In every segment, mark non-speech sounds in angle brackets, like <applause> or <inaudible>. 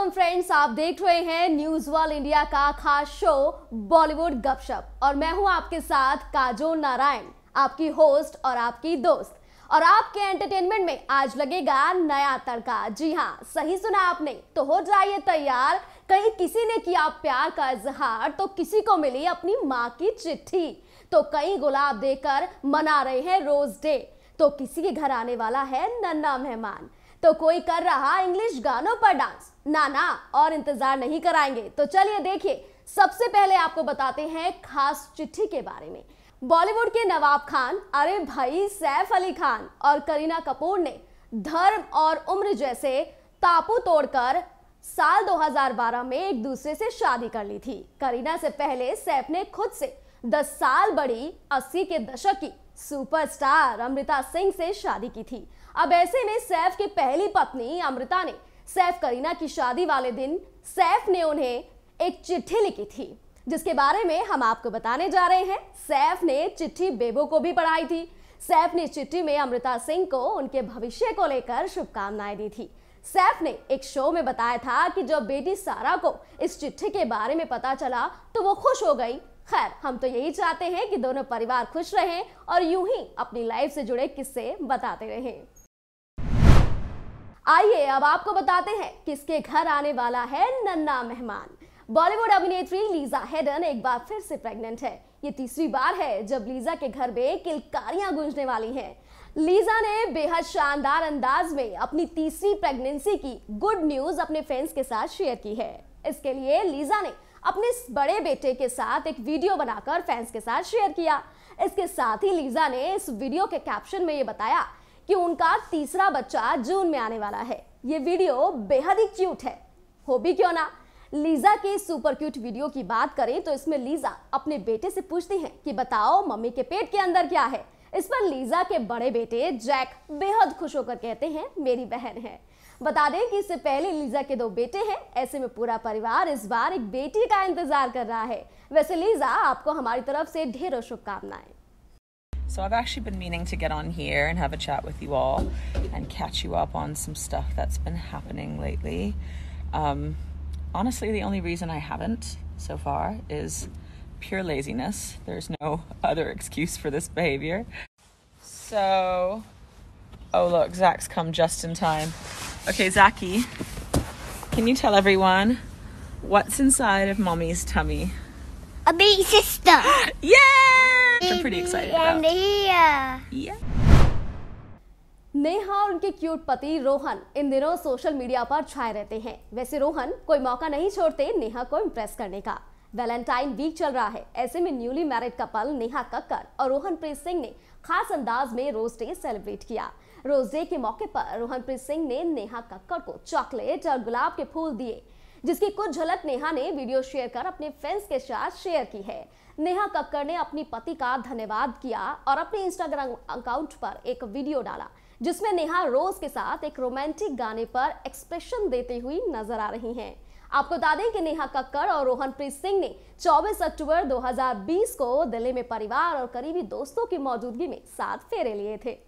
Welcome friends आप देख रहे हैं न्यूज वर्ल्ड इंडिया का खास शो बॉलीवुड गपशप और मैं हूं आपके साथ काजो नारायण आपकी होस्ट और आपकी दोस्त और आपके एंटरटेनमेंट में आज लगेगा नया तड़का जी हाँ सही सुना आपने तो हो जाइए तैयार कहीं किसी ने किया प्यार का इजहार तो किसी को मिली अपनी माँ की चिट्ठी तो कई गुलाब देकर मना रहे हैं रोज डे तो किसी के घर आने वाला है नन्ना मेहमान तो कोई कर रहा इंग्लिश गानों पर डांस ना ना और इंतजार नहीं कराएंगे तो चलिए देखिए सबसे पहले आपको बताते हैं खास चिट्ठी के बारे में बॉलीवुड के नवाब खान अरे भाई सैफ अली खान और करीना कपूर ने धर्म और उम्र जैसे तापू तोड़कर साल 2012 में एक दूसरे से शादी कर ली थी करीना से पहले सैफ ने खुद से 10 साल बड़ी 80 के दशक की सुपरस्टार अमृता सिंह से शादी की थी अब ऐसे में सैफ की पहली पत्नी अमृता ने सैफ करीना की शादी वाले दिन सैफ ने उन्हें एक चिट्ठी लिखी थी जिसके बारे में हम आपको बताने जा रहे हैं सैफ ने चिट्ठी बेबो को भी पढ़ाई थी सैफ ने चिट्ठी में अमृता सिंह को उनके भविष्य को लेकर शुभकामनाएं दी थी सैफ ने एक शो में बताया था कि जब बेटी सारा को इस चिट्ठी के बारे में पता चला तो वो खुश हो गई खैर हम तो यही चाहते हैं कि दोनों परिवार खुश रहें और यूं ही अपनी लाइफ से जुड़े किस्से बताते रहें आइए अब आपको बताते हैं किसके घर आने वाला है नन्ना मेहमान बॉलीवुड अभिनेत्री लीजा हेडन एक बार फिर से प्रेग्नेंट है ये तीसरी बार है जब लीजा के घर में किलकारियां गूंजने वाली हैं लीजा ने बेहद शानदार अंदाज में अपनी तीसरी प्रेगनेंसी की गुड न्यूज अपने फैंस के साथ शेयर की है इसके लिए लीजा ने अपने इस बड़े बेटे के साथ एक वीडियो बनाकर फैंस के साथ शेयर किया इसके साथ ही लीजा ने इस वीडियो के कैप्शन में ये बताया कि उनका तीसरा बच्चा जून में आने वाला है ये वीडियो बेहद ही क्यूट है हो भी क्यों ना लीजा के सुपर क्यूट वीडियो की बात करें तो इसमें लीजा अपने बेटे से पूछती हैं कि बताओ मम्मी के पेट के अंदर क्या है इस पर लीजा के बड़े बेटे जैक बेहद खुश होकर कहते हैं मेरी बहन है बता दें कि इससे पहले लीजा के दो बेटे हैं ऐसे में पूरा परिवार इस बार एक बेटी का इंतजार कर रहा है वैसे लीजा आपको हमारी तरफ से ढेरों शुभकामनाएं So I've actually been meaning to get on here and have a chat with you all and catch you up on some stuff that's been happening lately. Um, honestly, the only reason I haven't so far is pure laziness. There's no <laughs> other excuse for this behavior. So, oh look, Zach's come just in time. Okay, Zachy, can you tell everyone what's inside of mommy's tummy? A big sister. <gasps> yeah! I'm pretty excited about. Yeah. yeah. Neha और उनके cute पति रोहन इन दिनों social media पर छाए रहते हैं वैसे रोहन कोई मौका नहीं छोड़ते नेहा को इम्प्रेस करने का वैलेंटाइन वीक चल रहा है ऐसे में newly married couple Neha Kakkar और रोहनप्रीत सिंह ने खास अंदाज में रोज डे सेलिब्रेट किया रोज डे के मौके पर रोहनप्रीत सिंह ने नेहा कक्कर को चॉकलेट और गुलाब के फूल दिए जिसकी कुछ झलक नेहा ने वीडियो शेयर कर अपने फैंस के साथ शेयर की है नेहा कक्कर ने अपनी पति का धन्यवाद किया और अपने इंस्टाग्राम अकाउंट पर एक वीडियो डाला जिसमें नेहा रोज के साथ एक रोमांटिक गाने पर एक्सप्रेशन देते हुई नजर आ रही हैं आपको बता दें कि नेहा कक्कर और रोहनप्रीत सिंह ने 24 अक्टूबर 2020 को दिल्ली में परिवार और करीबी दोस्तों की मौजूदगी में सात फेरे लिए थे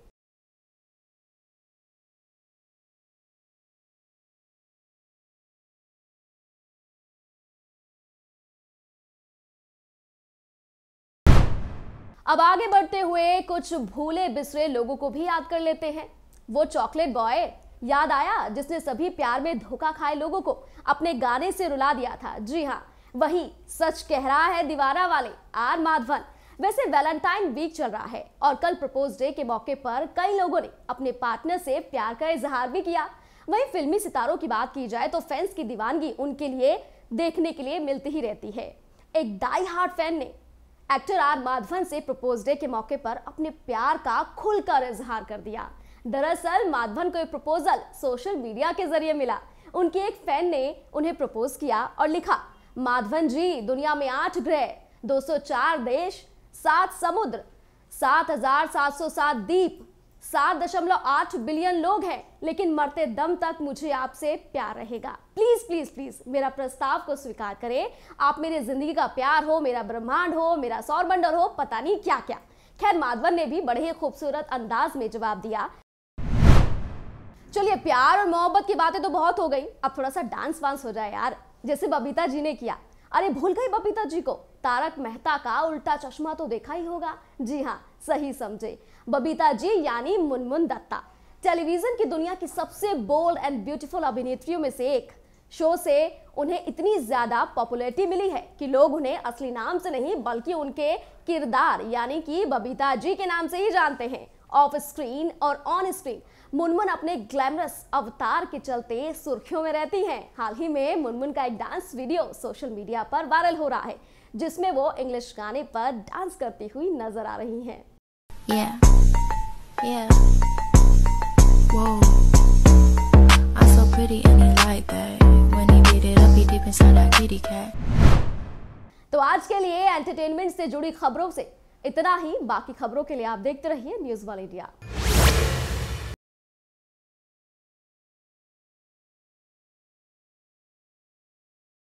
अब आगे बढ़ते हुए कुछ भूले बिसरे लोगों को भी याद कर लेते हैं वो चॉकलेट बॉय याद आया जिसने सभी प्यार में धोखा खाए लोगों को अपने गाने से रुला दिया था जी हाँ वही सच कह रहा है दीवारा वाले आर माधवन वैसे वैलेंटाइन वीक चल रहा है और कल प्रपोज डे के मौके पर कई लोगों ने अपने पार्टनर से प्यार का इजहार भी किया वहीं फिल्मी सितारों की बात की जाए तो फैंस की दीवानगी उनके लिए देखने के लिए मिलती ही रहती है एक डाई हार्ट फैन ने एक्टर आर माधवन से प्रपोज डे के मौके पर अपने प्यार का खुलकर इजहार कर दिया दरअसल माधवन को एक प्रपोजल सोशल मीडिया के जरिए मिला उनकी एक फैन ने उन्हें प्रपोज किया और लिखा माधवन जी दुनिया में आठ ग्रह 204 देश सात समुद्र 7,707 द्वीप सात दशमलव आठ बिलियन लोग हैं लेकिन मरते दम तक मुझे आपसे प्यार रहेगा प्लीज प्लीज प्लीज मेरा प्रस्ताव को स्वीकार करें आप मेरे जिंदगी का प्यार हो मेरा ब्रह्मांड हो मेरा सौरमंडल हो पता नहीं क्या क्या खैर माधवन ने भी बड़े ही खूबसूरत अंदाज में जवाब दिया चलिए प्यार और मोहब्बत की बातें तो बहुत हो गई अब थोड़ा सा डांस वांस हो जाए यार जैसे बबीता जी ने किया अरे भूल गई बबीता जी को तारक मेहता का उल्टा चश्मा तो देखा ही होगा जी हाँ सही समझे बबीता जी यानी मुनमुन दत्ता टेलीविजन की दुनिया की सबसे बोल्ड एंड ब्यूटीफुल अभिनेत्रियों में से एक शो से उन्हें इतनी ज़्यादा पॉपुलैरिटी मिली है कि लोग उन्हें असली नाम से नहीं बल्कि उनके किरदार यानी कि बबीता जी के नाम से ही जानते हैं ऑफ स्क्रीन और ऑन स्क्रीन मुनमुन अपने ग्लैमरस अवतार के चलते सुर्खियों में रहती हैं हाल ही में मुनमुन का एक डांस वीडियो सोशल मीडिया पर वायरल हो रहा है जिसमें वो इंग्लिश गाने पर डांस करती हुई नजर आ रही हैं yeah. yeah. तो आज के लिए एंटरटेनमेंट से जुड़ी खबरों से इतना ही बाकी खबरों के लिए आप देखते रहिए न्यूज वन इंडिया